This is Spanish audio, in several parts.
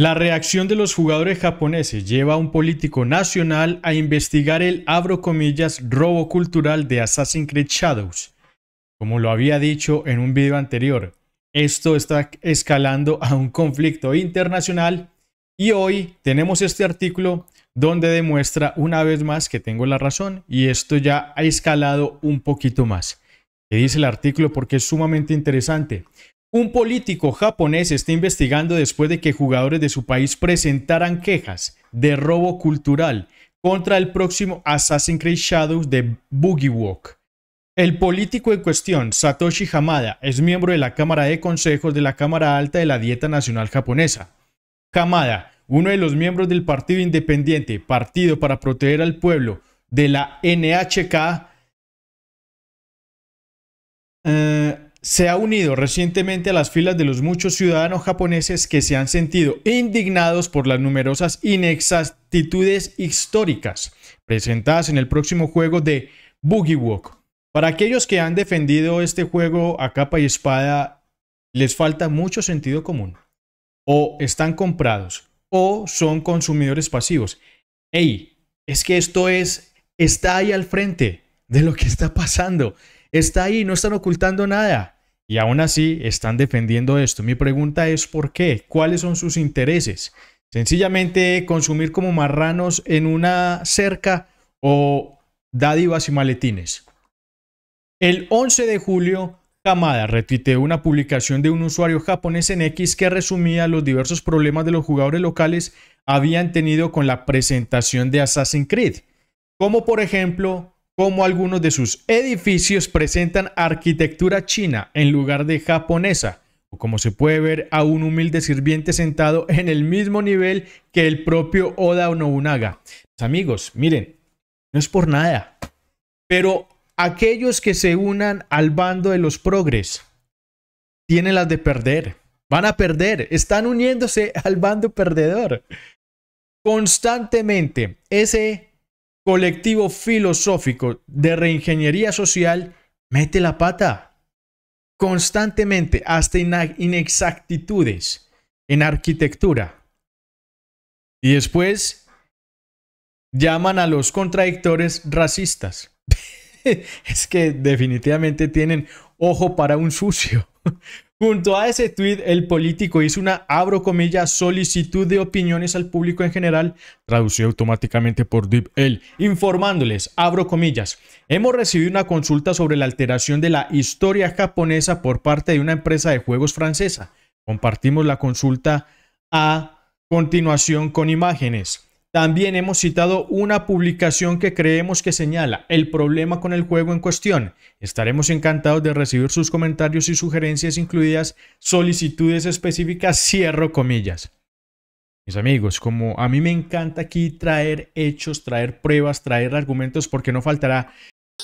La reacción de los jugadores japoneses lleva a un político nacional a investigar el, abro comillas, robo cultural de Assassin's Creed Shadows. Como lo había dicho en un video anterior, esto está escalando a un conflicto internacional y hoy tenemos este artículo donde demuestra una vez más que tengo la razón y esto ya ha escalado un poquito más. ¿Qué dice el artículo? Porque es sumamente interesante. Un político japonés está investigando después de que jugadores de su país presentaran quejas de robo cultural contra el próximo Assassin's Creed Shadows de Boogie Walk. El político en cuestión, Satoshi Hamada, es miembro de la Cámara de Consejos de la Cámara Alta de la Dieta Nacional Japonesa. Hamada, uno de los miembros del Partido Independiente, Partido para Proteger al Pueblo, de la NHK, eh, se ha unido recientemente a las filas de los muchos ciudadanos japoneses que se han sentido indignados por las numerosas inexactitudes históricas presentadas en el próximo juego de Boogie Walk. Para aquellos que han defendido este juego a capa y espada, les falta mucho sentido común. O están comprados, o son consumidores pasivos. ¡Ey! Es que esto es, está ahí al frente de lo que está pasando. Está ahí, no están ocultando nada. Y aún así están defendiendo esto. Mi pregunta es ¿por qué? ¿Cuáles son sus intereses? Sencillamente consumir como marranos en una cerca o dádivas y maletines. El 11 de julio, Kamada retuiteó una publicación de un usuario japonés en X que resumía los diversos problemas de los jugadores locales habían tenido con la presentación de Assassin's Creed, como por ejemplo cómo algunos de sus edificios presentan arquitectura china en lugar de japonesa, o como se puede ver a un humilde sirviente sentado en el mismo nivel que el propio Oda Nobunaga. Amigos, miren, no es por nada, pero aquellos que se unan al bando de los progres tienen las de perder, van a perder, están uniéndose al bando perdedor. Constantemente, ese colectivo filosófico de reingeniería social mete la pata constantemente, hasta inexactitudes en arquitectura. Y después llaman a los contradictores racistas. es que definitivamente tienen ojo para un sucio. Junto a ese tuit, el político hizo una, abro comillas, solicitud de opiniones al público en general, traducido automáticamente por DeepL, informándoles, abro comillas, hemos recibido una consulta sobre la alteración de la historia japonesa por parte de una empresa de juegos francesa. Compartimos la consulta a continuación con imágenes. También hemos citado una publicación que creemos que señala el problema con el juego en cuestión. Estaremos encantados de recibir sus comentarios y sugerencias, incluidas solicitudes específicas, cierro comillas. Mis amigos, como a mí me encanta aquí traer hechos, traer pruebas, traer argumentos, porque no faltará... Y,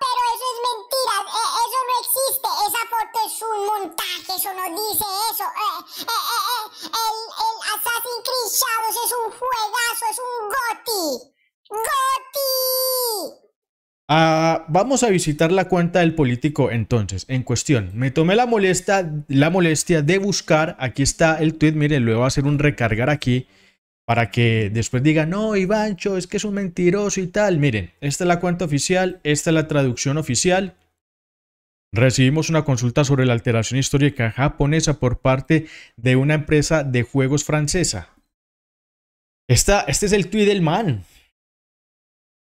pero eso es mentira, e, eso no existe, esa foto es un montaje, eso no dice eso. Eh, eh, Ah, vamos a visitar la cuenta del político entonces, en cuestión. Me tomé la, molesta, la molestia de buscar, aquí está el tweet, miren, luego voy a hacer un recargar aquí para que después diga, no, Ivancho, es que es un mentiroso y tal. Miren, esta es la cuenta oficial, esta es la traducción oficial. Recibimos una consulta sobre la alteración histórica japonesa por parte de una empresa de juegos francesa. Esta, este es el tweet del man.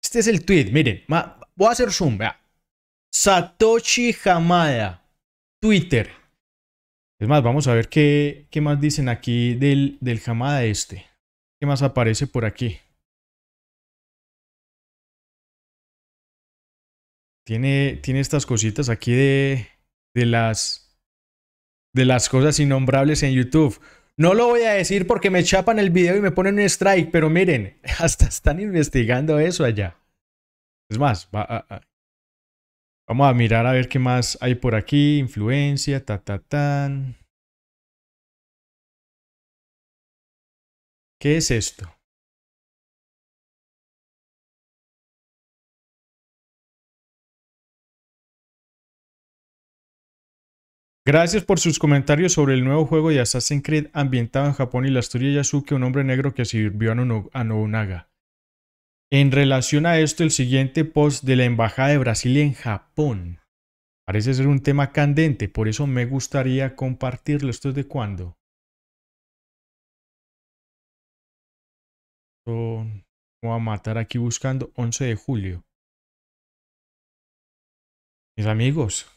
Este es el tweet, miren, Voy a hacer zoom, vea. Satoshi Hamada, Twitter. Es más, vamos a ver qué, qué más dicen aquí del, del Hamada este. ¿Qué más aparece por aquí? Tiene, estas cositas aquí de, las de las cosas innombrables en YouTube. No lo voy a decir porque me chapan el video y me ponen un strike, pero miren, hasta están investigando eso allá. Es más, vamos a mirar a ver qué más hay por aquí. Influencia, ta, ta, tan. ¿Qué es esto? Gracias por sus comentarios sobre el nuevo juego de Assassin's Creed ambientado en Japón y la historia de Yasuke, un hombre negro que sirvió a, Nobunaga. En relación a esto, el siguiente post de la Embajada de Brasil en Japón. Parece ser un tema candente, por eso me gustaría compartirlo. ¿Esto es de cuándo? Voy a matar aquí buscando 11 de julio. Mis amigos,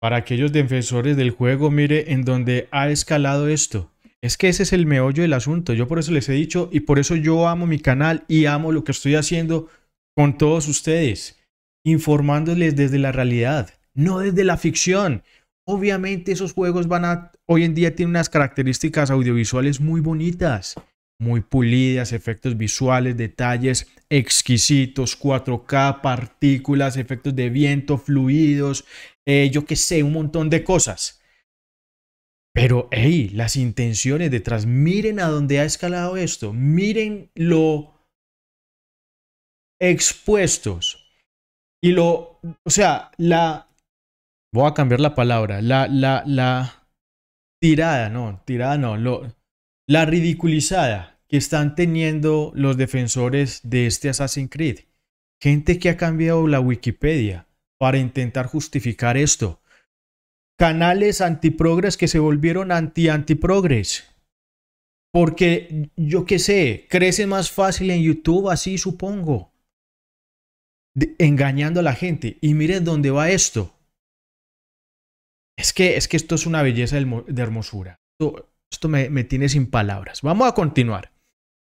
para aquellos defensores del juego, mire en dónde ha escalado esto. Es que ese es el meollo del asunto. Yo por eso les he dicho y por eso yo amo mi canal y amo lo que estoy haciendo con todos ustedes, informándoles desde la realidad, no desde la ficción. Obviamente esos juegos van a, hoy en día tienen unas características audiovisuales muy bonitas, muy pulidas, efectos visuales, detalles exquisitos, 4K, partículas, efectos de viento, fluidos, eh, yo qué sé, un montón de cosas. Pero, hey, las intenciones detrás, miren a dónde ha escalado esto, miren lo expuestos y lo, o sea, la, voy a cambiar la palabra, la, la, la tirada, no, tirada no, la ridiculizada que están teniendo los defensores de este Assassin's Creed. Gente que ha cambiado la Wikipedia para intentar justificar esto canales antiprogres que se volvieron anti-antiprogres. Porque yo qué sé, crece más fácil en YouTube, así supongo. engañando a la gente. Y miren dónde va esto. Es que, es que esto es una belleza de hermosura. Esto, me, me tiene sin palabras. Vamos a continuar.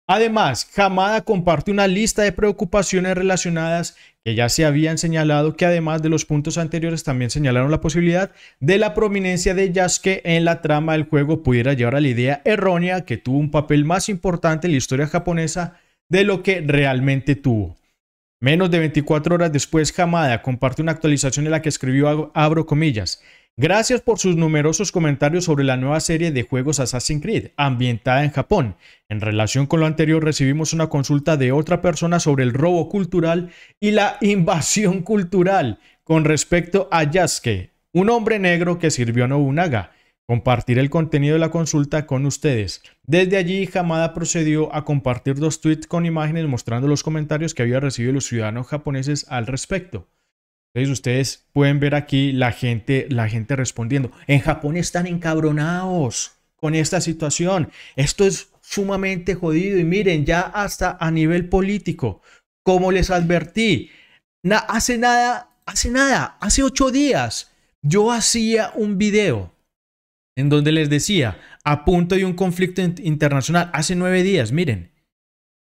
Además, Hamada comparte una lista de preocupaciones relacionadas que ya se habían señalado, que además de los puntos anteriores también señalaron la posibilidad de la prominencia de Yasuke en la trama del juego pudiera llevar a la idea errónea que tuvo un papel más importante en la historia japonesa de lo que realmente tuvo. Menos de 24 horas después, Hamada comparte una actualización en la que escribió, abro comillas, Gracias por sus numerosos comentarios sobre la nueva serie de juegos Assassin's Creed, ambientada en Japón. En relación con lo anterior, recibimos una consulta de otra persona sobre el robo cultural y la invasión cultural con respecto a Yasuke, un hombre negro que sirvió a Nobunaga. Compartiré el contenido de la consulta con ustedes. Desde allí, Hamada procedió a compartir dos tweets con imágenes mostrando los comentarios que había recibido los ciudadanos japoneses al respecto. Entonces ustedes pueden ver aquí la gente, la gente respondiendo. En Japón están encabronados con esta situación. Esto es sumamente jodido y miren, ya hasta a nivel político, como les advertí, hace nada, hace nada, hace ocho días yo hacía un video en donde les decía, a punto de un conflicto internacional, hace nueve días, miren,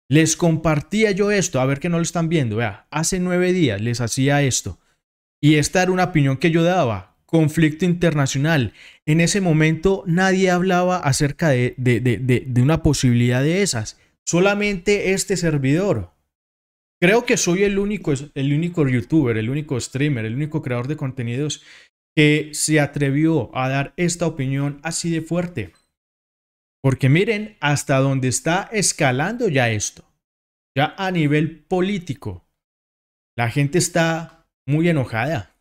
les compartía yo esto, a ver que no lo están viendo, vea, hace nueve días les hacía esto. Y esta era una opinión que yo daba. Conflicto internacional. En ese momento nadie hablaba acerca de, una posibilidad de esas. Solamente este servidor. Creo que soy el único, el único youtuber, el único streamer, el único creador de contenidos que se atrevió a dar esta opinión así de fuerte. Porque miren hasta dónde está escalando ya esto, ya a nivel político. La gente está muy enojada.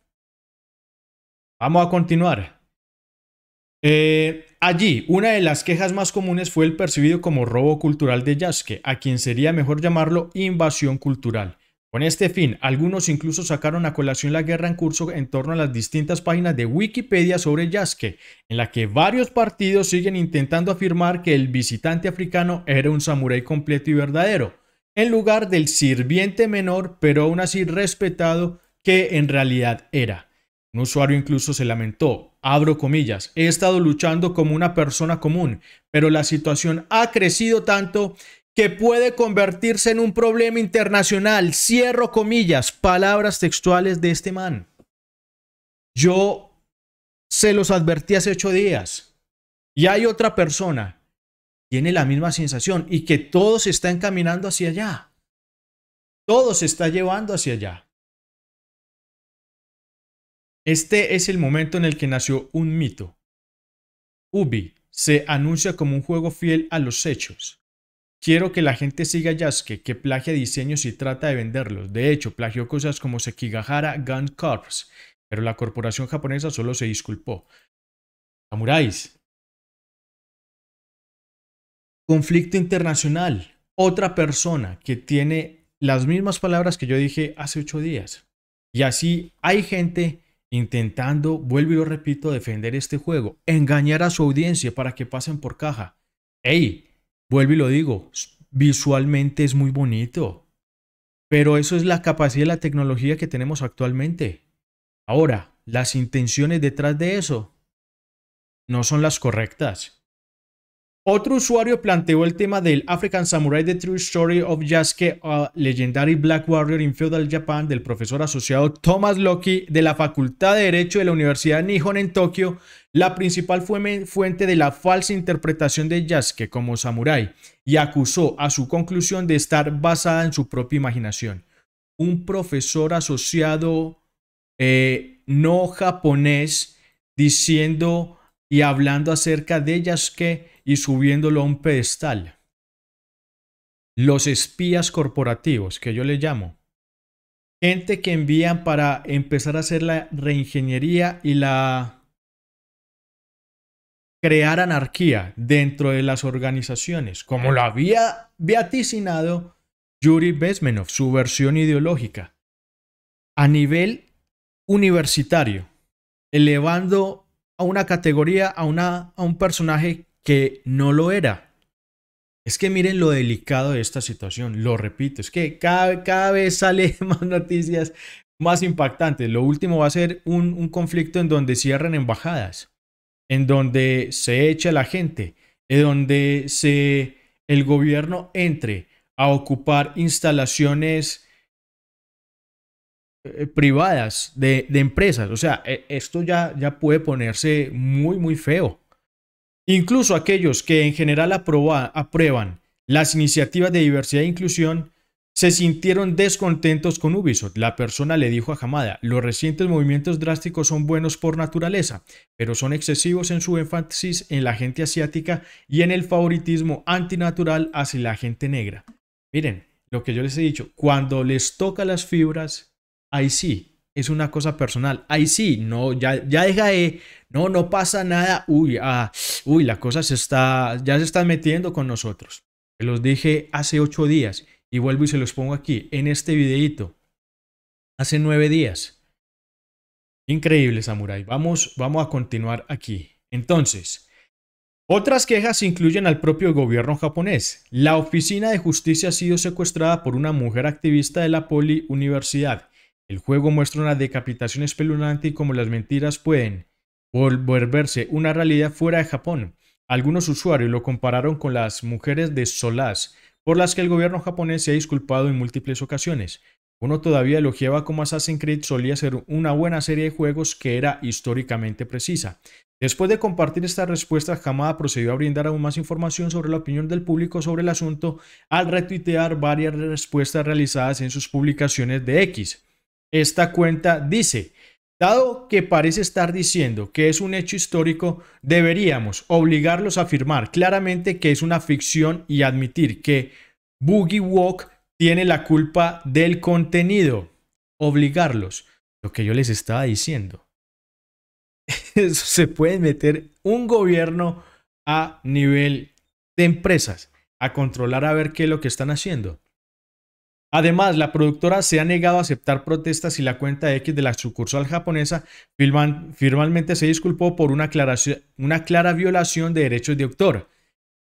Vamos a continuar. Eh, allí, una de las quejas más comunes fue el percibido como robo cultural de Yasuke, a quien sería mejor llamarlo invasión cultural. Con este fin, algunos incluso sacaron a colación la guerra en curso en torno a las distintas páginas de Wikipedia sobre Yasuke, en la que varios partidos siguen intentando afirmar que el visitante africano era un samurái completo y verdadero, en lugar del sirviente menor, pero aún así respetado que en realidad era. Un usuario incluso se lamentó, abro comillas, he estado luchando como una persona común, pero la situación ha crecido tanto que puede convertirse en un problema internacional, cierro comillas, palabras textuales de este man. Yo se los advertí hace ocho días y hay otra persona tiene la misma sensación y que todos están está encaminando hacia allá. Todo se está llevando hacia allá. Este es el momento en el que nació un mito. Ubi se anuncia como un juego fiel a los hechos. Quiero que la gente siga Yasuke, que plagia diseños y trata de venderlos. De hecho, plagió cosas como Sekigahara Gun Corps, pero la corporación japonesa solo se disculpó. Samuráis. Conflicto internacional. Otra persona que tiene las mismas palabras que yo dije hace ocho días. Y así hay gente intentando, vuelvo y lo repito, defender este juego, engañar a su audiencia para que pasen por caja. ¡Ey! Vuelvo y lo digo, visualmente es muy bonito, pero eso es la capacidad de la tecnología que tenemos actualmente. Ahora, las intenciones detrás de eso no son las correctas. Otro usuario planteó el tema del African Samurai The True Story of Yasuke, a Legendary Black Warrior in Feudal Japan, del profesor asociado Thomas Loki de la Facultad de Derecho de la Universidad Nihon en Tokio, la principal fuente de la falsa interpretación de Yasuke como samurái, y acusó a su conclusión de estar basada en su propia imaginación. Un profesor asociado eh, no japonés diciendo y hablando acerca de ellas que y subiéndolo a un pedestal. Los espías corporativos, que yo le llamo. Gente que envían para empezar a hacer la reingeniería y la crear anarquía dentro de las organizaciones, como lo había vaticinado Yuri Besmenov, su versión ideológica, a nivel universitario, elevando una categoría, a, una, a un personaje que no lo era. Es que miren lo delicado de esta situación, lo repito, es que cada, vez sale más noticias más impactantes. Lo último va a ser un, un conflicto en donde cierran embajadas, en donde se echa la gente, en donde se, el gobierno entre a ocupar instalaciones eh, privadas de, empresas. O sea, e, esto ya, ya puede ponerse muy, muy feo. Incluso aquellos que en general aprueban las iniciativas de diversidad e inclusión se sintieron descontentos con Ubisoft. La persona le dijo a Jamada: los recientes movimientos drásticos son buenos por naturaleza, pero son excesivos en su énfasis en la gente asiática y en el favoritismo antinatural hacia la gente negra. Miren, lo que yo les he dicho, cuando les toca las fibras, ahí sí, es una cosa personal. Ahí sí, no, ya, ya deja de, no, no pasa nada. Uy, ah, uy, la cosa se está, ya se está metiendo con nosotros. Se los dije hace ocho días y vuelvo y se los pongo aquí en este videito. Hace nueve días. Increíble, Samurai. Vamos, vamos a continuar aquí. Entonces, otras quejas incluyen al propio gobierno japonés. La Oficina de Justicia ha sido secuestrada por una mujer activista de la Poli Universidad el juego muestra una decapitación espeluznante y cómo las mentiras pueden volverse una realidad fuera de Japón. Algunos usuarios lo compararon con las mujeres de Solas, por las que el gobierno japonés se ha disculpado en múltiples ocasiones. Uno todavía elogiaba cómo Assassin's Creed solía ser una buena serie de juegos que era históricamente precisa. Después de compartir estas respuestas, Hamada procedió a brindar aún más información sobre la opinión del público sobre el asunto al retuitear varias respuestas realizadas en sus publicaciones de X. Esta cuenta dice, dado que parece estar diciendo que es un hecho histórico, deberíamos obligarlos a afirmar claramente que es una ficción y admitir que Boogie Walk tiene la culpa del contenido. Obligarlos, lo que yo les estaba diciendo. se puede meter un gobierno a nivel de empresas a controlar a ver qué es lo que están haciendo. Además, la productora se ha negado a aceptar protestas y la cuenta X de la sucursal japonesa firmemente firmalmente se disculpó por una, clara violación de derechos de autor.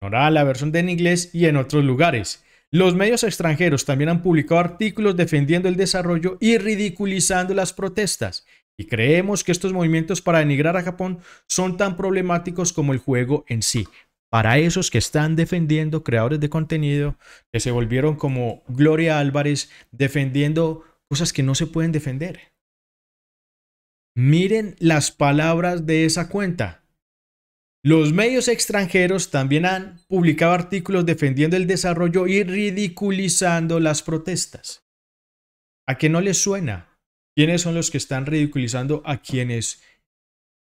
Ahora la versión en inglés y en otros lugares. Los medios extranjeros también han publicado artículos defendiendo el desarrollo y ridiculizando las protestas. Y creemos que estos movimientos para denigrar a Japón son tan problemáticos como el juego en sí para esos que están defendiendo creadores de contenido, que se volvieron como Gloria Álvarez, defendiendo cosas que no se pueden defender. Miren las palabras de esa cuenta. Los medios extranjeros también han publicado artículos defendiendo el desarrollo y ridiculizando las protestas. ¿A qué no les suena? ¿Quiénes son los que están ridiculizando a quienes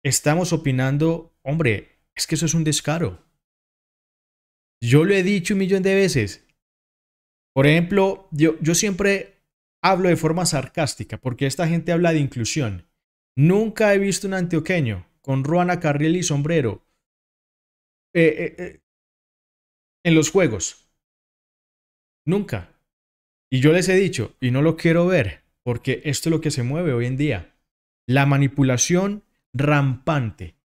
estamos opinando? Hombre, es que eso es un descaro. Yo lo he dicho un millón de veces. Por ejemplo, yo, siempre hablo de forma sarcástica porque esta gente habla de inclusión. Nunca he visto un antioqueño con ruana, Carriel y sombrero eh, eh, eh, en los juegos. Nunca. Y yo les he dicho, y no lo quiero ver, porque esto es lo que se mueve hoy en día. La manipulación rampante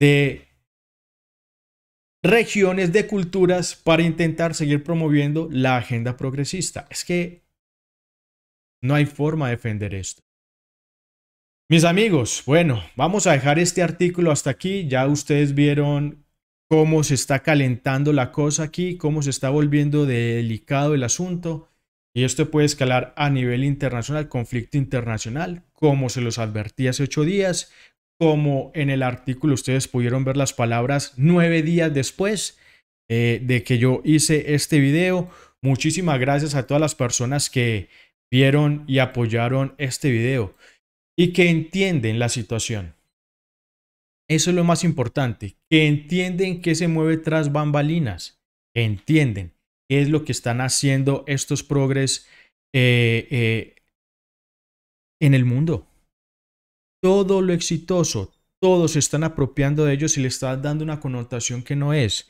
de regiones de culturas para intentar seguir promoviendo la agenda progresista. Es que no hay forma de defender esto. Mis amigos, bueno, vamos a dejar este artículo hasta aquí. Ya ustedes vieron cómo se está calentando la cosa aquí, cómo se está volviendo delicado el asunto. Y esto puede escalar a nivel internacional, conflicto internacional, como se los advertí hace ocho días, como en el artículo ustedes pudieron ver las palabras nueve días después eh, de que yo hice este video. Muchísimas gracias a todas las personas que vieron y apoyaron este video y que entienden la situación. Eso es lo más importante, que entienden qué se mueve tras bambalinas, que entienden qué es lo que están haciendo estos progres eh, eh, en el mundo todo lo exitoso, todos se están apropiando de ellos y le están dando una connotación que no es.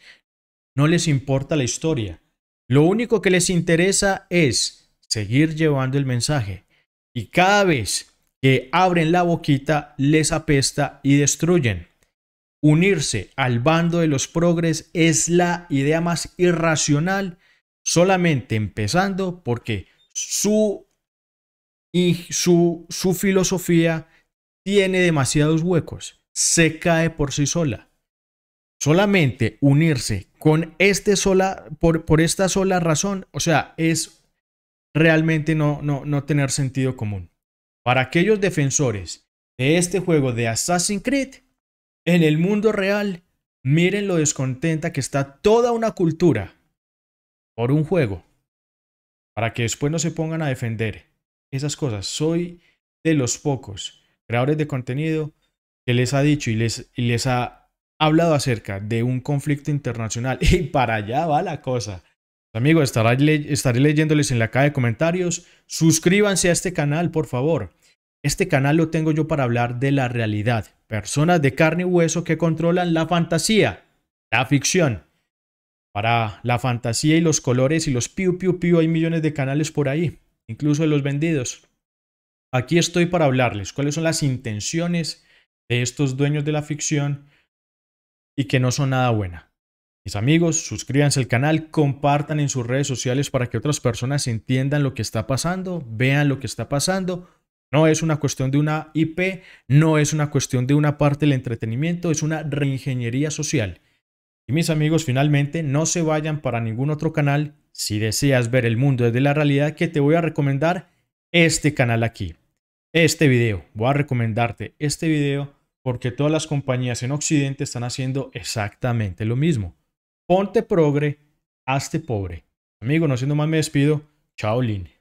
No les importa la historia. Lo único que les interesa es seguir llevando el mensaje. Y cada vez que abren la boquita, les apesta y destruyen. Unirse al bando de los progres es la idea más irracional, solamente empezando porque su, y su, su filosofía tiene demasiados huecos, se cae por sí sola. Solamente unirse con este sola, por, por esta sola razón, o sea, es realmente no, no, no tener sentido común. Para aquellos defensores de este juego de Assassin's Creed, en el mundo real, miren lo descontenta que está toda una cultura por un juego, para que después no se pongan a defender esas cosas. Soy de los pocos creadores de contenido, que les ha dicho y les, les ha hablado acerca de un conflicto internacional. Y para allá va la cosa. Amigos, estaré, estaré leyéndoles en la caja de comentarios. Suscríbanse a este canal, por favor. Este canal lo tengo yo para hablar de la realidad. Personas de carne y hueso que controlan la fantasía, la ficción. Para la fantasía y los colores y los piu piu piu hay millones de canales por ahí, incluso los vendidos. Aquí estoy para hablarles cuáles son las intenciones de estos dueños de la ficción y que no son nada buena. Mis amigos, suscríbanse al canal, compartan en sus redes sociales para que otras personas entiendan lo que está pasando, vean lo que está pasando. No es una cuestión de una IP, no es una cuestión de una parte del entretenimiento, es una reingeniería social. Y mis amigos, finalmente, no se vayan para ningún otro canal. Si deseas ver el mundo desde la realidad que te voy a recomendar, este canal aquí, este video. Voy a recomendarte este video porque todas las compañías en Occidente están haciendo exactamente lo mismo. Ponte progre, hazte pobre. Amigo, no siendo más, me despido. Chao, Lin.